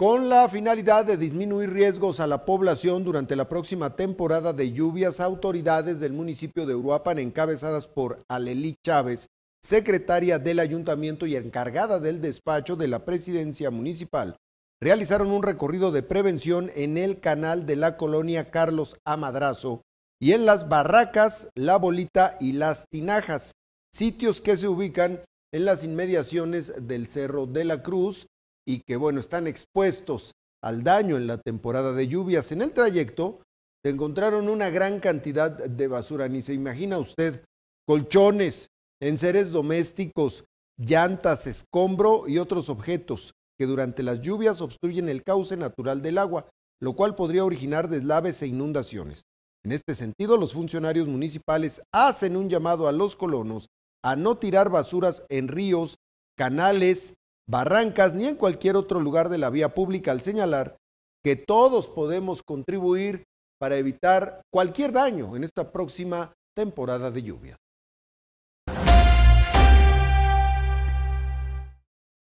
con la finalidad de disminuir riesgos a la población durante la próxima temporada de lluvias, autoridades del municipio de Uruapan, encabezadas por Alelí Chávez, secretaria del ayuntamiento y encargada del despacho de la presidencia municipal, realizaron un recorrido de prevención en el canal de la colonia Carlos Amadrazo y en las barracas, la bolita y las tinajas, sitios que se ubican en las inmediaciones del Cerro de la Cruz, y que, bueno, están expuestos al daño en la temporada de lluvias. En el trayecto se encontraron una gran cantidad de basura. Ni se imagina usted colchones, enseres domésticos, llantas, escombro y otros objetos que durante las lluvias obstruyen el cauce natural del agua, lo cual podría originar deslaves e inundaciones. En este sentido, los funcionarios municipales hacen un llamado a los colonos a no tirar basuras en ríos, canales, barrancas ni en cualquier otro lugar de la vía pública al señalar que todos podemos contribuir para evitar cualquier daño en esta próxima temporada de lluvias.